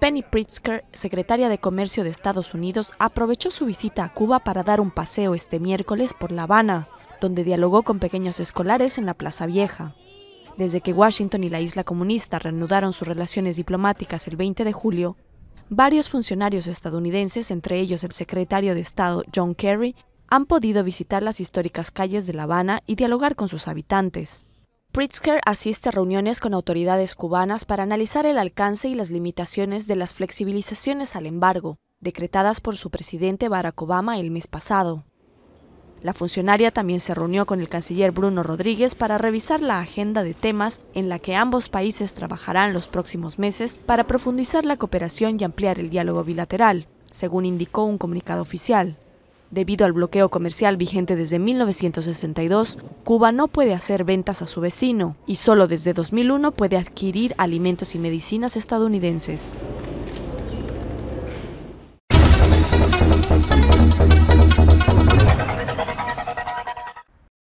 Penny Pritzker, secretaria de Comercio de Estados Unidos, aprovechó su visita a Cuba para dar un paseo este miércoles por La Habana, donde dialogó con pequeños escolares en la Plaza Vieja. Desde que Washington y la isla comunista reanudaron sus relaciones diplomáticas el 20 de julio, varios funcionarios estadounidenses, entre ellos el secretario de Estado John Kerry, han podido visitar las históricas calles de La Habana y dialogar con sus habitantes. Pritzker asiste a reuniones con autoridades cubanas para analizar el alcance y las limitaciones de las flexibilizaciones al embargo, decretadas por su presidente Barack Obama el mes pasado. La funcionaria también se reunió con el canciller Bruno Rodríguez para revisar la agenda de temas en la que ambos países trabajarán los próximos meses para profundizar la cooperación y ampliar el diálogo bilateral, según indicó un comunicado oficial. Debido al bloqueo comercial vigente desde 1962, Cuba no puede hacer ventas a su vecino y solo desde 2001 puede adquirir alimentos y medicinas estadounidenses.